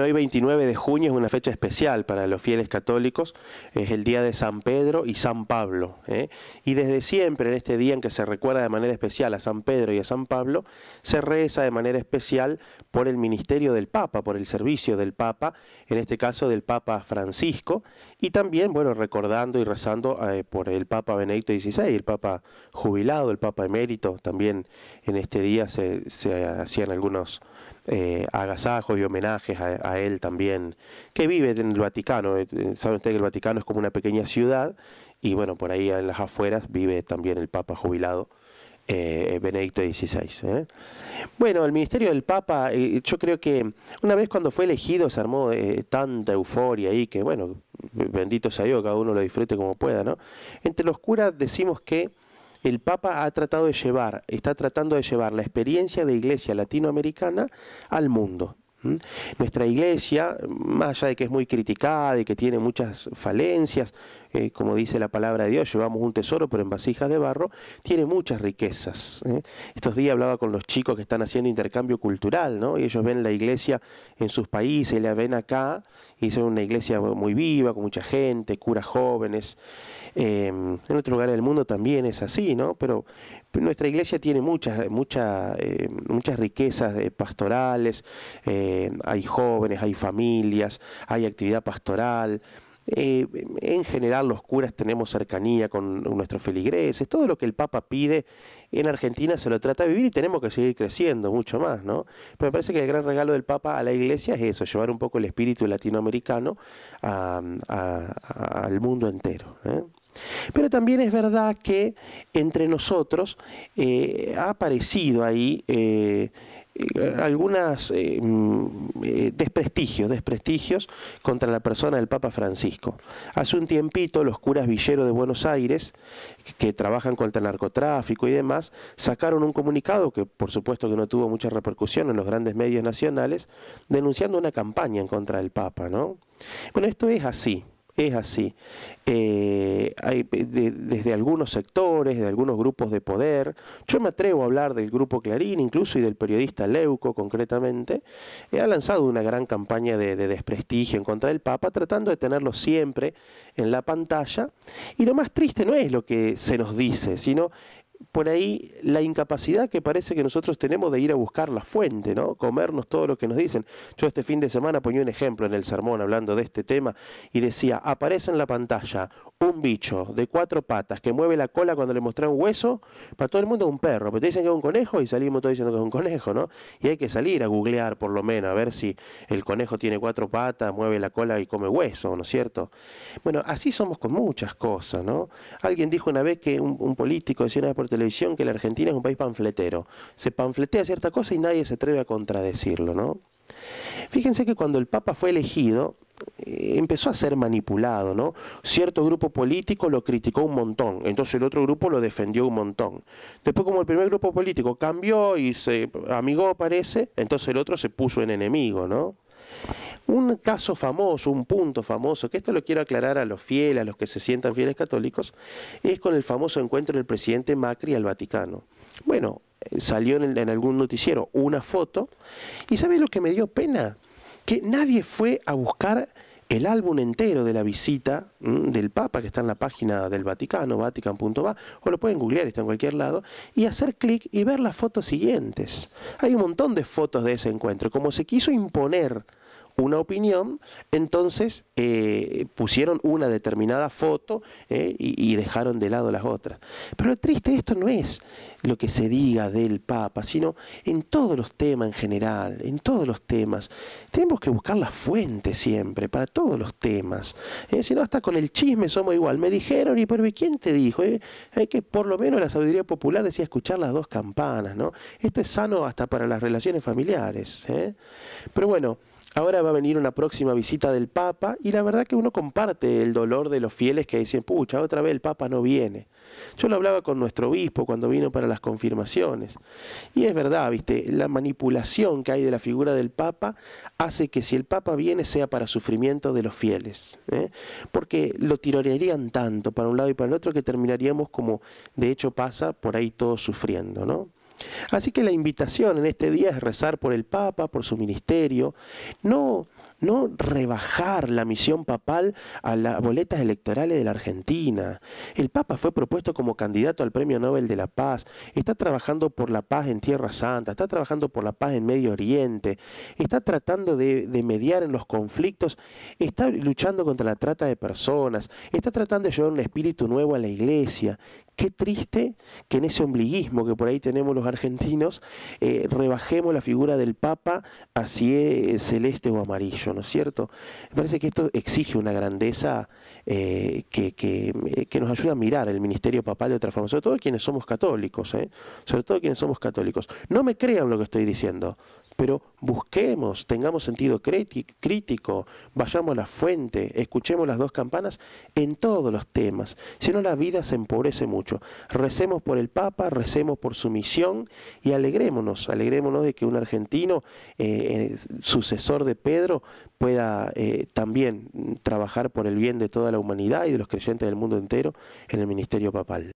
hoy 29 de junio es una fecha especial para los fieles católicos, es el día de San Pedro y San Pablo. ¿eh? Y desde siempre, en este día en que se recuerda de manera especial a San Pedro y a San Pablo, se reza de manera especial por el ministerio del Papa, por el servicio del Papa, en este caso del Papa Francisco, y también, bueno, recordando y rezando eh, por el Papa Benedicto XVI, el Papa jubilado, el Papa emérito, también en este día se, se hacían algunos eh, agasajos y homenajes a, él también, que vive en el Vaticano. Eh, eh, Saben ustedes que el Vaticano es como una pequeña ciudad y bueno, por ahí en las afueras vive también el Papa jubilado. Benedicto XVI. Bueno, el ministerio del Papa, yo creo que una vez cuando fue elegido se armó tanta euforia ahí que, bueno, bendito sea Dios, cada uno lo disfrute como pueda, ¿no? Entre los curas decimos que el Papa ha tratado de llevar, está tratando de llevar la experiencia de iglesia latinoamericana al mundo. Nuestra iglesia, más allá de que es muy criticada y que tiene muchas falencias, eh, como dice la palabra de Dios, llevamos un tesoro por en vasijas de barro, tiene muchas riquezas. ¿eh? Estos días hablaba con los chicos que están haciendo intercambio cultural, ¿no? y ellos ven la iglesia en sus países, la ven acá, y es una iglesia muy viva, con mucha gente, cura jóvenes. Em, en otro lugar del mundo también es así, ¿no? pero nuestra iglesia tiene muchas, eh, muchas riquezas eh, pastorales, eh, hay jóvenes, hay familias, hay actividad pastoral. en general los curas tenemos cercanía con nuestros feligreses, todo lo que el Papa pide en Argentina se lo trata de vivir y tenemos que seguir creciendo mucho más, ¿no? Pero me parece que el gran regalo del Papa a la Iglesia es eso, llevar un poco el espíritu latinoamericano al mundo entero. Pero también es verdad que entre nosotros eh, ha aparecido ahí eh, eh, algunos mm, desprestigios, desprestigios contra la persona del Papa Francisco. Hace un tiempito los curas villeros de Buenos Aires, que trabajan contra el narcotráfico y demás, sacaron un comunicado, que por supuesto que no tuvo mucha repercusión en los grandes medios nacionales, denunciando una campaña en contra del Papa. Bueno, esto es así es así. Eh, hay desde algunos sectores, de algunos grupos de poder, yo me atrevo a hablar del grupo Clarín, incluso y del periodista Leuco concretamente, eh, ha lanzado una gran campaña de, desprestigio en contra del Papa, tratando de tenerlo siempre en la pantalla. Y lo más triste no es lo que se nos dice, sino por ahí la incapacidad que parece que nosotros tenemos de ir a buscar la fuente, ¿no? Comernos todo lo que nos dicen. Yo este fin de semana ponía un ejemplo en el sermón hablando de este tema y decía, aparece en la pantalla un bicho de cuatro patas que mueve la cola cuando le mostré un hueso, para todo el mundo es un perro. Pero te dicen que es un conejo y salimos todos diciendo que es un conejo, ¿no? Y hay que salir a googlear por lo menos, a ver si el conejo tiene cuatro patas, mueve la cola y come hueso, ¿no es cierto? Bueno, así somos con muchas cosas, ¿no? Alguien dijo una vez que un, un político decía una vez por televisión que la Argentina es un país panfletero. Se panfletea cierta cosa y nadie se atreve a contradecirlo, ¿no? Fíjense que cuando el Papa fue elegido, eh, empezó a ser manipulado, ¿no? Cierto grupo político lo criticó un montón, entonces el otro grupo lo defendió un montón. Después como el primer grupo político cambió y se amigó parece, entonces el otro se puso en enemigo, ¿no? Un caso famoso, un punto famoso, que esto lo quiero aclarar a los fieles, a los que se sientan fieles católicos, es con el famoso encuentro del presidente Macri al Vaticano. Bueno, salió en, algún noticiero una foto, y ¿sabes lo que me dio pena? Que nadie fue a buscar el álbum entero de la visita mm, del Papa, que está en la página del Vaticano, vatican.va, o lo pueden googlear, está en cualquier lado, y hacer clic y ver las fotos siguientes. Hay un montón de fotos de ese encuentro. Como se quiso imponer una opinión, entonces eh, pusieron una determinada foto eh, y, dejaron de lado las otras. Pero lo triste esto no es lo que se diga del Papa, sino en todos los temas en general, en todos los temas. Tenemos que buscar la fuente siempre, para todos los temas. Eh, si no, hasta con el chisme somos igual. Me dijeron, y pero ¿quién te dijo? Eh, hay que por lo menos la sabiduría popular decía escuchar las dos campanas, ¿no? Esto es sano hasta para las relaciones familiares. Pero bueno, Ahora va a venir una próxima visita del Papa y la verdad que uno comparte el dolor de los fieles que dicen, pucha, otra vez el Papa no viene. Yo lo hablaba con nuestro obispo cuando vino para las confirmaciones. Y es verdad, viste, la manipulación que hay de la figura del Papa hace que si el Papa viene sea para sufrimiento de los fieles. ¿eh? Porque lo tirarían tanto para un lado y para el otro que terminaríamos como de hecho pasa por ahí todos sufriendo, ¿no? Así que la invitación en este día es rezar por el Papa, por su ministerio, no, no rebajar la misión papal a las boletas electorales de la Argentina. El Papa fue propuesto como candidato al Premio Nobel de la Paz, está trabajando por la paz en Tierra Santa, está trabajando por la paz en Medio Oriente, está tratando de, de mediar en los conflictos, está luchando contra la trata de personas, está tratando de llevar un espíritu nuevo a la iglesia qué triste que en ese ombliguismo que por ahí tenemos los argentinos eh, rebajemos la figura del Papa así es celeste o amarillo, ¿no es cierto? Me parece que esto exige una grandeza eh, eh, que, nos ayuda a mirar el ministerio papal de otra forma, sobre todo quienes somos católicos, sobre todo quienes somos católicos. No me crean lo que estoy diciendo, pero busquemos, tengamos sentido crítico, vayamos a la fuente, escuchemos las dos campanas en todos los temas, si no la vida se empobrece mucho. Recemos por el Papa, recemos por su misión y alegrémonos, alegrémonos de que un argentino, eh, eh, sucesor de Pedro, pueda eh, también trabajar por el bien de toda la humanidad y de los creyentes del mundo entero en el ministerio papal.